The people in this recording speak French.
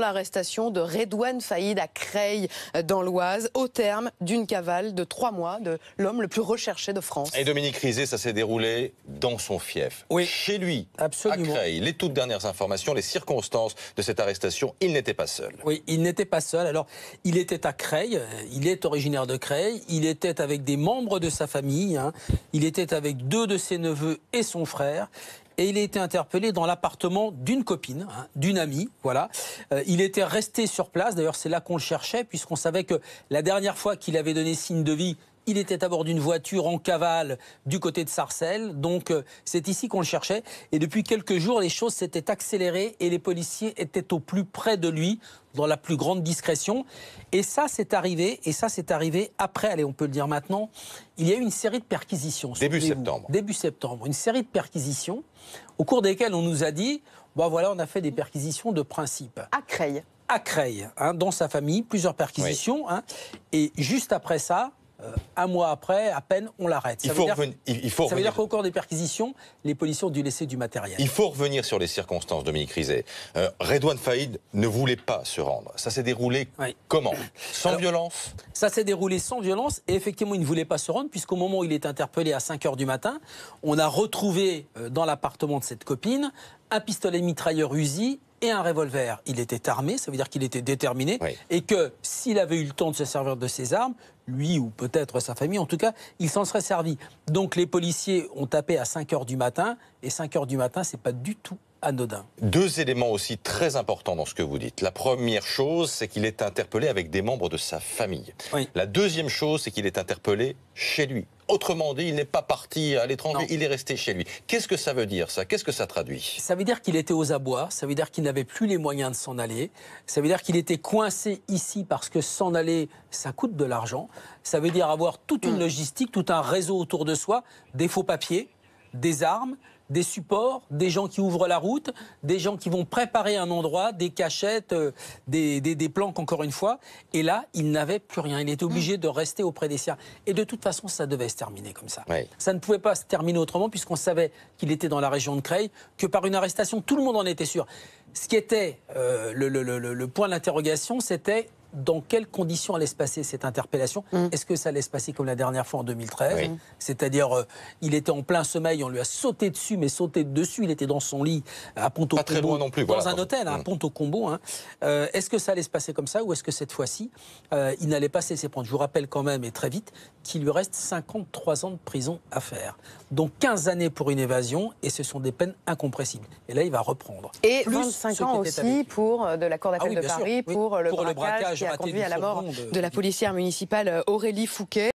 L'arrestation de Redouane Faïd à Creil, euh, dans l'Oise, au terme d'une cavale de trois mois de l'homme le plus recherché de France. Et Dominique Rizet, ça s'est déroulé dans son fief. Oui. Chez lui, Absolument. à Creil. Les toutes dernières informations, les circonstances de cette arrestation, il n'était pas seul. Oui, il n'était pas seul. Alors, il était à Creil, euh, il est originaire de Creil, il était avec des membres de sa famille, hein. il était avec deux de ses neveux et son frère et il a été interpellé dans l'appartement d'une copine, hein, d'une amie. Voilà. Euh, il était resté sur place. D'ailleurs, c'est là qu'on le cherchait, puisqu'on savait que la dernière fois qu'il avait donné signe de vie, il était à bord d'une voiture en cavale du côté de Sarcelles. Donc, euh, c'est ici qu'on le cherchait. Et depuis quelques jours, les choses s'étaient accélérées et les policiers étaient au plus près de lui, dans la plus grande discrétion. Et ça, c'est arrivé. Et ça, c'est arrivé après, allez, on peut le dire maintenant. Il y a eu une série de perquisitions. Début septembre. Début septembre. Une série de perquisitions au cours desquelles on nous a dit bon, bah voilà, on a fait des perquisitions de principe. À Creil. À Creil, hein, dans sa famille, plusieurs perquisitions. Hein. et juste après ça, euh, un mois après, à peine, on l'arrête. Ça veut dire qu'au cours des perquisitions, les policiers ont dû laisser du matériel. Il faut revenir sur les circonstances, Dominique Rizet. Euh, Redouane Faïd ne voulait pas se rendre. Ça s'est déroulé comment Sans violence Ça s'est déroulé sans violence et effectivement, il ne voulait pas se rendre puisqu'au moment où il est interpellé à 5 h du matin, on a retrouvé euh, dans l'appartement de cette copine un pistolet mitrailleur Uzi et un revolver. Il était armé, ça veut dire qu'il était déterminé, et que s'il avait eu le temps de se servir de ses armes, lui ou peut-être sa famille, en tout cas, il s'en serait servi. Donc les policiers ont tapé à 5 heures du matin, et 5 heures du matin, c'est pas du tout anodin. Deux éléments aussi très importants dans ce que vous dites. La première chose, c'est qu'il est interpellé avec des membres de sa famille. La deuxième chose, c'est qu'il est interpellé chez lui. Autrement dit, il n'est pas parti à l'étranger, il est resté chez lui. Qu'est-ce que ça veut dire, ça Qu'est-ce que ça traduit Ça veut dire qu'il était aux abois, ça veut dire qu'il n'avait plus les moyens de s'en aller, ça veut dire qu'il était coincé ici parce que s'en aller, ça coûte de l'argent, ça veut dire avoir toute une mm. logistique, tout un réseau autour de soi, des faux papiers, des armes, des supports, des gens qui ouvrent la route, des gens qui vont préparer un endroit, des cachettes, euh, des, des, planques encore une fois. Et là, il n'avait plus rien. Il était obligé de rester auprès des siens. Et de toute façon, ça devait se terminer comme ça. Ça ne pouvait pas se terminer autrement puisqu'on savait qu'il était dans la région de Creil, que par une arrestation, tout le monde en était sûr. Ce qui était euh, le, le, le, le point d'interrogation, c'était dans quelles conditions allait se passer cette interpellation mm. Est-ce que ça allait se passer comme la dernière fois en 2013 C'est-à-dire, euh, il était en plein sommeil, on lui a sauté dessus, mais sauté dessus, il était dans son lit à Ponto Pas très loin non plus. Dans un hôtel, à mm. hein, au euh, Combo. est-ce que ça allait se passer comme ça ou est-ce que cette fois-ci, il n'allait pas cesser de prendre Je vous rappelle quand même, et très vite, qu'il lui reste 53 ans de prison à faire. Donc 15 années pour une évasion, et ce sont des peines incompressibles. Et là, il va reprendre. Et plus 5 ans aussi pour euh, de la Cour d'appel ah de Paris, pour, le le braquage qui a conduit à la mort de la policière municipale euh, Aurélie Fouquet.